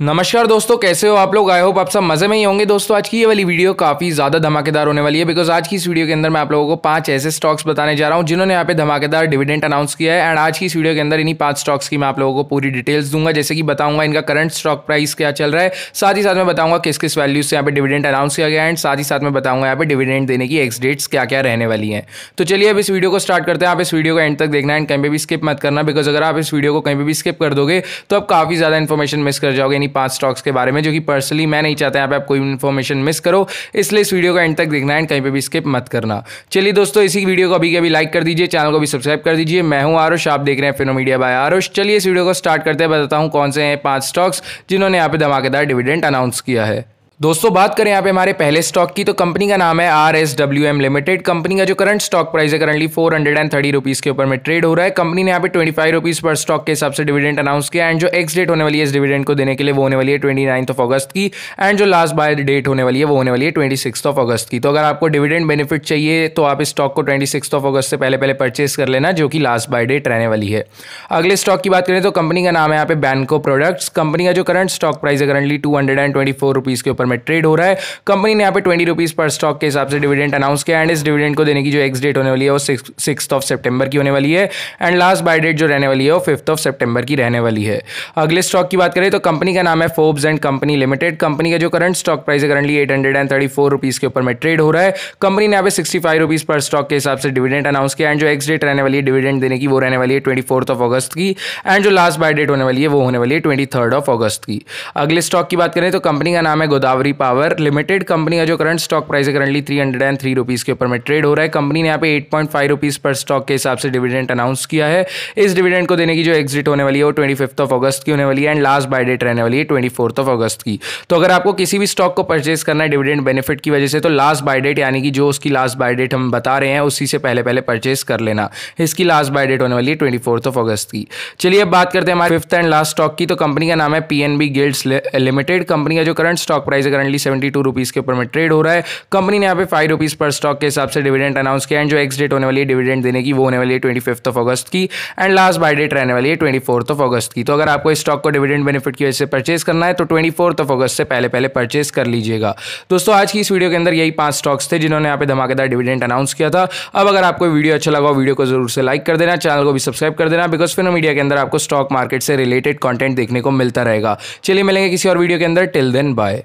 नमस्कार दोस्तों कैसे हो आप लोग आई होप आप सब मजे में ही होंगे दोस्तों आज की ये वाली वीडियो काफ़ी ज़्यादा धमाकेदार होने वाली है बिकॉज आज की इस वीडियो के अंदर मैं आप लोगों को पांच ऐसे स्टॉक्स बताने जा रहा हूं जिन्होंने यहाँ पे धमाकेदार डिविडेंड अनाउंस किया है एंड आज की इस वीडियो के अंदर इन्हीं पांच स्टॉक्स की मैं आप लोगों को पूरी डिटेल्स दूंगा जैसे कि बताऊंगा इनका करंट स्टॉक प्राइस क्या चल रहा है साथ ही साथ में बताऊंगा किस किस वैल्यू से यहाँ पे डिविडेंड अनाउंस किया गया एंड साथ ही साथ में बताऊंगा यहाँ पे डिविडेंड देने की एक्स डेट्स क्या क्या रहने वाली है तो चलिए अब इस वीडियो को स्टार्ट करते हैं आप इस वीडियो को एंड तक देखना एंड कहीं पर भी स्किप मत करना बिकॉज अगर आप इस वीडियो को कहीं पर भी स्किप कर दोगे तो आप काफ़ी ज़्यादा इन्फॉर्मेशन मिस कर जाओगे कंपनी पांच स्टॉक्स के बारे में जो कि पर्सनली मैं नहीं चाहता यहाँ पे आप कोई इन्फॉर्मेशन मिस करो इसलिए इस वीडियो का एंड तक देखना एंड कहीं पर भी स्किप मत करना चलिए दोस्तों इसी वीडियो को अभी अभी लाइक कर दीजिए चैनल को भी सब्सक्राइब कर दीजिए मैं हूँ आरुष आप देख रहे हैं फिनो मीडिया बाय आरुष चलिए इस वीडियो को स्टार्ट करते हैं बताता हूँ कौन से हैं पाँच स्टॉक्स जिन्होंने यहाँ पे धमाकेदार डिविडेंट अनाउंस किया है दोस्तों बात करें यहाँ पे हमारे पहले स्टॉक की तो कंपनी का नाम है R S W M limited company का जो करंट स्टॉक प्राइस है currently four hundred and thirty rupees के ऊपर में ट्रेड हो रहा है कंपनी ने यहाँ पे ट्वेंटी फाइव रुपीज़ पर स्टॉक के हिसाब से डिविडेंड अनाउंस किया एंड जो एक्स डेट होने वाली है इस डिविडेंड को देने के लिए वो होने वाली है ट्वेंटी नाइन्थ ऑफ अगस्त की एंड जो लास्ट बाय डेट होने वाली है वो होने वाली है ट्वेंटी सिक्स ऑफ अगस्त की तो अगर आपको डिविडेंड बेनिफिट चाहिए तो आप इस स्टॉक को ट्वेंटी सिक्स ऑफ अगस्त से पहले पहले परचेस कर लेना जो कि लास्ट बाय डेट रहने वाली है अगले स्टॉक की बात करें तो कंपनी का नाम है यहाँ पे बैंको प्रोडक्ट्स कंपनी का जो करंट स्टॉक प्राइस है currently two hundred and twenty four rupees के ऊपर पर में ट्रेड हो रहा है कंपनी ने यहाँ पे ट्वेंटी रुपीज़ पर स्टॉक के हिसाब से डिविडेंड अनाउंस किया एंड इस डिविडेंड को देने की जो एक्स डेट होने वाली है वो सिक्स ऑफ सेप्टेम्बर की होने वाली है एंड लास्ट बाय डेट जो रहने वाली है वो फिफ्थ ऑफ सेप्टेम्बर की रहने वाली है अगले स्टॉक की बात करें तो कंपनी का नाम है Forbes and company limited company का जो करंट स्टॉक प्राइस है currently eight hundred and thirty four rupees के ऊपर में ट्रेड हो रहा है कंपनी ने यहाँ पे सिक्सटी फाइव रुपीज़ पर स्टॉक के हिसाब से डिविडेंड अनाउंस किया एंड जो एक्स डेट रहने वाली है डिविडेंड देने की वो रहने वाली है ट्वेंटी फोर्थ ऑफ अगस्त की एंड जो लास्ट बाय डेट होने वाली है वो होने वाली है ट्वेंटी थर्ड ऑफ अगस्त की अगले स्टॉक की बात करें तो कंपनी का नाम है Godavari Kaveri power limited company का जो करंट स्टॉक प्राइस है currently three hundred and three rupees के ऊपर में ट्रेड हो रहा है कंपनी ने यहाँ पे एट पॉइंट फाइव रुपीज़ पर स्टॉक के हिसाब से डिविडेंड अनाउंस किया है इस डिविडेंड को देने की जो एग्जिट होने वाली है वो ट्वेंटी फिफ्थ ऑफ अगस्त की होने वाली है एंड लास्ट बाय डेट रहने वाली है ट्वेंटी फोर्थ ऑफ अगस्त की तो अगर आपको किसी भी स्टॉक को परचेज करना है डिविडेंड बेनिफिट की वजह से तो लास्ट बाय डेट यानी कि जो उसकी लास्ट बाय डेट हम बता रहे हैं उसी से पहले पहले परचेज कर लेना इसकी लास्ट बाय डेट होने वाली है ट्वेंटी फोर्थ ऑफ अगस्त की चलिए अब बात करते हैं हमारे फिफ्थ एंड लास्ट स्टॉक की तो कंपनी का नाम है P N B Gilts limited company का जो करंट स्टॉक प्राइस से करंटली सेवेंटी टू रुपीज़ के ऊपर में ट्रेड हो रहा है कंपनी ने यहाँ पे फाइव रुपीज़ पर स्टॉक के हिसाब से डिविडेंड अनाउंस किया एंड जो एक्स डेट होने वाली है डिविडेंड देने की वो होने वाली है ट्वेंटी फिफ्थ ऑफ अगस्त की एंड लास्ट बाय डेट रहने वाली है ट्वेंटी फोर्थ ऑफ अगस्त की तो अगर आपको इस स्टॉक को डिविडेंड बेनिफिट की वजह से परचेज करना है तो ट्वेंटी फोर्थ ऑफ अगस्त से पहले पहले परचेज कर लीजिएगा दोस्तों आज की इस वीडियो के अंदर यही पांच स्टॉक्स थे जिन्होंने यहाँ पे धमाकेदार डिविडेंड अनाउंस किया था अब अगर आपको वीडियो अच्छा लगा वीडियो को जरूर से लाइक कर देना चैनल को भी सब्सक्राइब कर देना बिकॉज फिर मीडिया के अंदर आपको स्टॉक मार्केट से रिलेटेड कॉन्टेंट देखने को मिलता रहेगा चलिए मिलेंगे किसी और वीडियो के अंदर टिल देन बाय